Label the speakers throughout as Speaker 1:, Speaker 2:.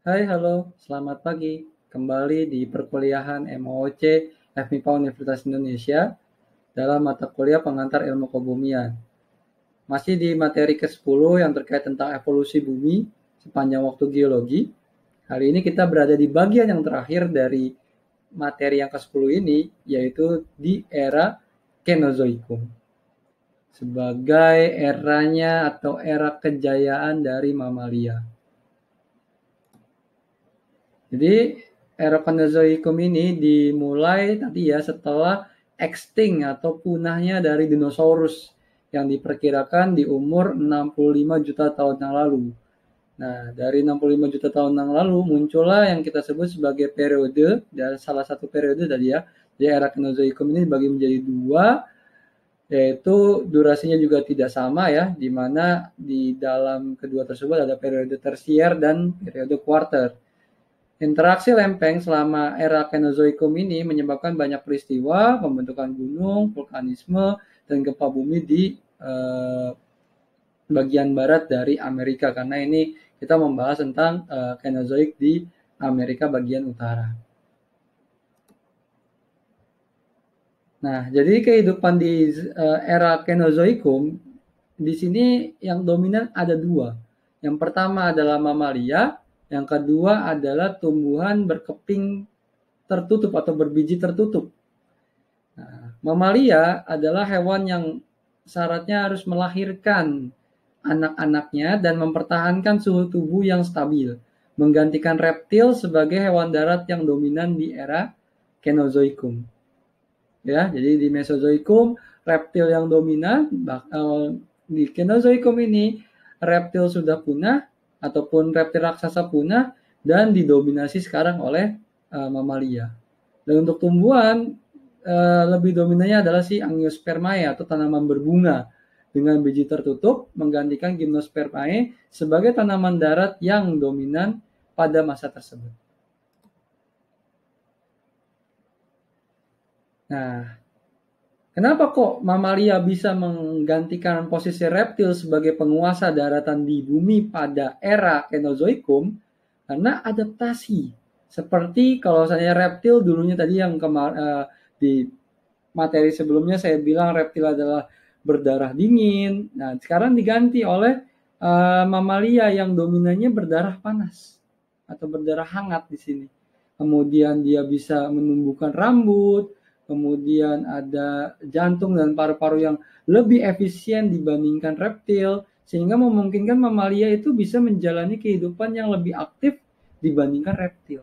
Speaker 1: Hai, halo, selamat pagi. Kembali di perkuliahan MOOC FMIPA Universitas Indonesia dalam mata kuliah pengantar ilmu kebumian. Masih di materi ke-10 yang terkait tentang evolusi bumi sepanjang waktu geologi. Hari ini kita berada di bagian yang terakhir dari materi yang ke-10 ini, yaitu di era Kenozoikum. Sebagai eranya atau era kejayaan dari mamalia jadi era Penozoikum ini dimulai tadi ya setelah extinct atau punahnya dari dinosaurus yang diperkirakan di umur 65 juta tahun yang lalu. Nah, dari 65 juta tahun yang lalu muncullah yang kita sebut sebagai periode dan ya, salah satu periode tadi ya. Jadi era Kenozoikum ini dibagi menjadi dua yaitu durasinya juga tidak sama ya, di mana di dalam kedua tersebut ada periode tersier dan periode quarter. Interaksi lempeng selama era Kenozoikum ini menyebabkan banyak peristiwa pembentukan gunung, vulkanisme, dan gempa bumi di eh, bagian barat dari Amerika karena ini kita membahas tentang eh, Kenozoik di Amerika bagian utara. Nah, jadi kehidupan di eh, era Kenozoikum di sini yang dominan ada dua. Yang pertama adalah mamalia, yang kedua adalah tumbuhan berkeping tertutup atau berbiji tertutup. Nah, mamalia adalah hewan yang syaratnya harus melahirkan anak-anaknya dan mempertahankan suhu tubuh yang stabil, menggantikan reptil sebagai hewan darat yang dominan di era Kenozoikum. Ya, jadi di Mesozoikum reptil yang dominan, eh, di Kenozoikum ini reptil sudah punah, ataupun reptil raksasa punah dan didominasi sekarang oleh uh, mamalia. Dan untuk tumbuhan uh, lebih dominannya adalah si angiospermae atau tanaman berbunga dengan biji tertutup menggantikan gymnospermae sebagai tanaman darat yang dominan pada masa tersebut. Nah, Kenapa kok mamalia bisa menggantikan posisi reptil sebagai penguasa daratan di bumi pada era Enozoikum? Karena adaptasi. Seperti kalau saya reptil dulunya tadi yang kemar uh, di materi sebelumnya saya bilang reptil adalah berdarah dingin. Nah, sekarang diganti oleh uh, eh, mamalia yang dominannya berdarah panas atau berdarah hangat di sini. Kemudian dia bisa menumbuhkan rambut, kemudian ada jantung dan paru-paru yang lebih efisien dibandingkan reptil, sehingga memungkinkan mamalia itu bisa menjalani kehidupan yang lebih aktif dibandingkan reptil.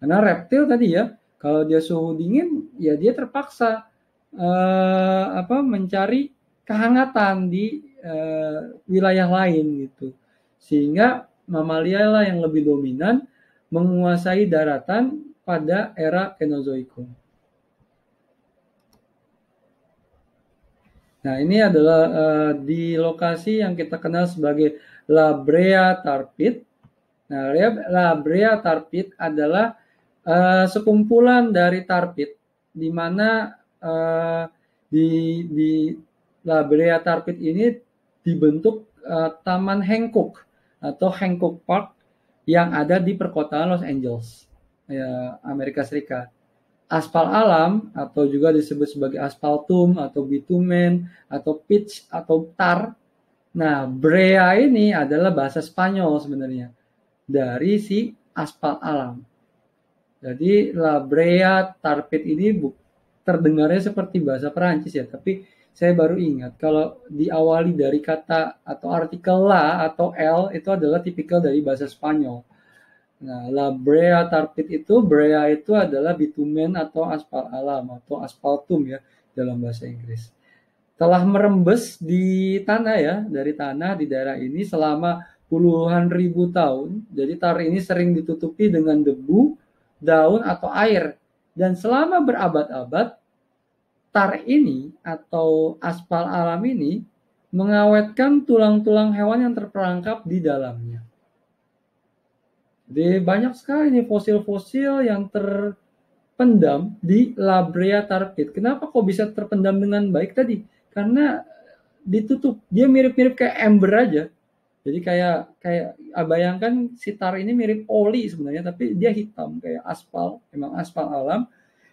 Speaker 1: Karena reptil tadi ya, kalau dia suhu dingin, ya dia terpaksa eh, apa mencari kehangatan di eh, wilayah lain gitu, sehingga mamalia lah yang lebih dominan menguasai daratan pada era kenozoikum. Nah, ini adalah uh, di lokasi yang kita kenal sebagai La Brea Tar Pit. Nah, La Brea Tar Pit adalah uh, sekumpulan dari tar pit di mana uh, di di La Brea Tar Pit ini dibentuk uh, Taman Hancock atau Hancock Park yang ada di perkotaan Los Angeles, ya, Amerika Serikat aspal alam atau juga disebut sebagai tum atau bitumen atau pitch atau tar. Nah, brea ini adalah bahasa Spanyol sebenarnya dari si aspal alam. Jadi La Brea Tarpit ini terdengarnya seperti bahasa Perancis ya, tapi saya baru ingat kalau diawali dari kata atau artikel la atau l itu adalah tipikal dari bahasa Spanyol. Nah, La Brea Tarpit itu, Brea itu adalah bitumen atau aspal alam atau aspaltum ya dalam bahasa Inggris. Telah merembes di tanah ya, dari tanah di daerah ini selama puluhan ribu tahun. Jadi tar ini sering ditutupi dengan debu, daun atau air. Dan selama berabad-abad, tar ini atau aspal alam ini mengawetkan tulang-tulang hewan yang terperangkap di dalamnya. Jadi banyak sekali nih fosil-fosil yang terpendam di Labrea Tarpit. Kenapa kok bisa terpendam dengan baik tadi? Karena ditutup. Dia mirip-mirip kayak ember aja. Jadi kayak kayak ah, bayangkan tar ini mirip oli sebenarnya tapi dia hitam kayak aspal, emang aspal alam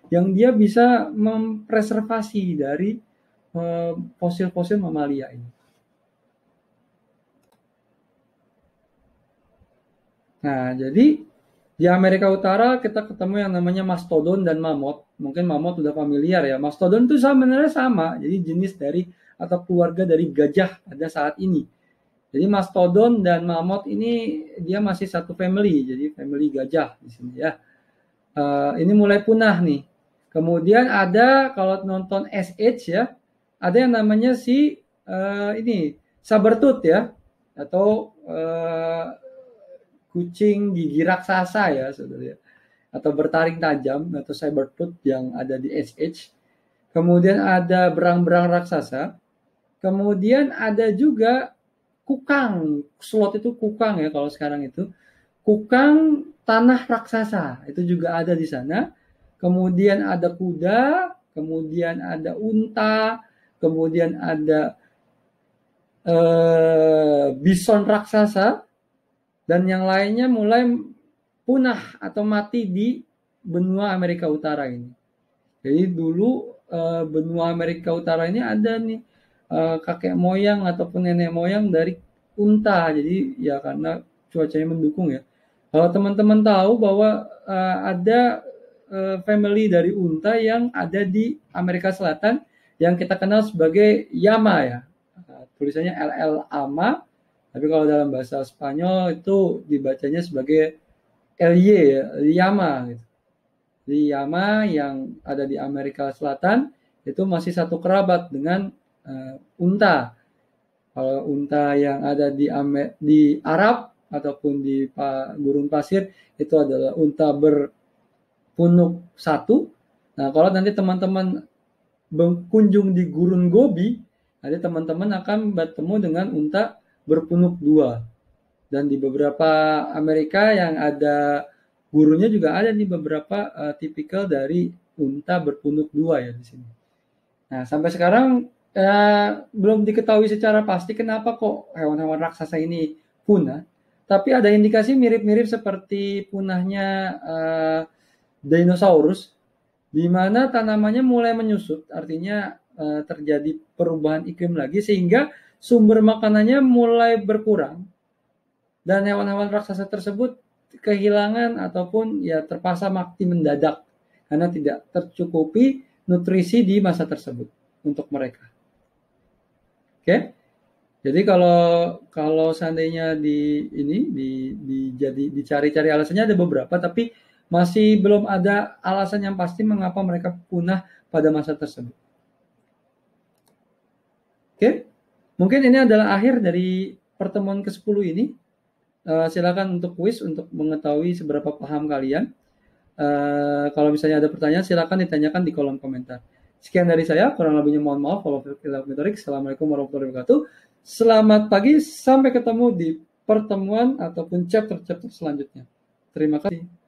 Speaker 1: yang dia bisa mempreservasi dari eh, fosil-fosil mamalia ini. Nah, jadi di Amerika Utara kita ketemu yang namanya mastodon dan mamut. Mungkin mamut sudah familiar ya. Mastodon itu sebenarnya sama, jadi jenis dari atau keluarga dari gajah ada saat ini. Jadi mastodon dan mamut ini dia masih satu family, jadi family gajah di sini ya. Uh, ini mulai punah nih. Kemudian ada kalau nonton SH ya, ada yang namanya si uh, ini sabertooth ya atau uh, kucing gigi raksasa ya saudara atau bertaring tajam atau cybertooth yang ada di SH. Kemudian ada berang-berang raksasa. Kemudian ada juga kukang. Slot itu kukang ya kalau sekarang itu. Kukang tanah raksasa itu juga ada di sana. Kemudian ada kuda, kemudian ada unta, kemudian ada eh, bison raksasa, dan yang lainnya mulai punah atau mati di benua Amerika Utara ini. Jadi dulu eh, benua Amerika Utara ini ada nih eh, kakek moyang ataupun nenek moyang dari unta. Jadi ya karena cuacanya mendukung ya. Kalau teman-teman tahu bahwa eh, ada family dari unta yang ada di Amerika Selatan yang kita kenal sebagai Yama ya. Tulisannya LL Ama tapi kalau dalam bahasa Spanyol itu dibacanya sebagai LY, Liama Gitu. yang ada di Amerika Selatan itu masih satu kerabat dengan uh, unta. Kalau unta yang ada di Amer di Arab ataupun di gurun pasir itu adalah unta berpunuk satu. Nah kalau nanti teman-teman berkunjung di gurun Gobi, nanti teman-teman akan bertemu dengan unta berpunuk dua. Dan di beberapa Amerika yang ada gurunya juga ada nih beberapa uh, tipikal dari unta berpunuk dua ya di sini. Nah sampai sekarang uh, belum diketahui secara pasti kenapa kok hewan-hewan raksasa ini punah. Tapi ada indikasi mirip-mirip seperti punahnya uh, dinosaurus, di mana tanamannya mulai menyusut, artinya uh, terjadi perubahan iklim lagi sehingga sumber makanannya mulai berkurang dan hewan-hewan raksasa tersebut kehilangan ataupun ya terpaksa mati mendadak karena tidak tercukupi nutrisi di masa tersebut untuk mereka. Oke. Jadi kalau kalau seandainya di ini di, di jadi dicari-cari alasannya ada beberapa tapi masih belum ada alasan yang pasti mengapa mereka punah pada masa tersebut. Oke? Okay? Mungkin ini adalah akhir dari pertemuan ke-10 ini. Uh, silakan untuk kuis untuk mengetahui seberapa paham kalian. Uh, kalau misalnya ada pertanyaan, silakan ditanyakan di kolom komentar. Sekian dari saya, kurang lebihnya mohon maaf. kalau Assalamualaikum warahmatullahi wabarakatuh. Selamat pagi, sampai ketemu di pertemuan ataupun chapter-chapter selanjutnya. Terima kasih.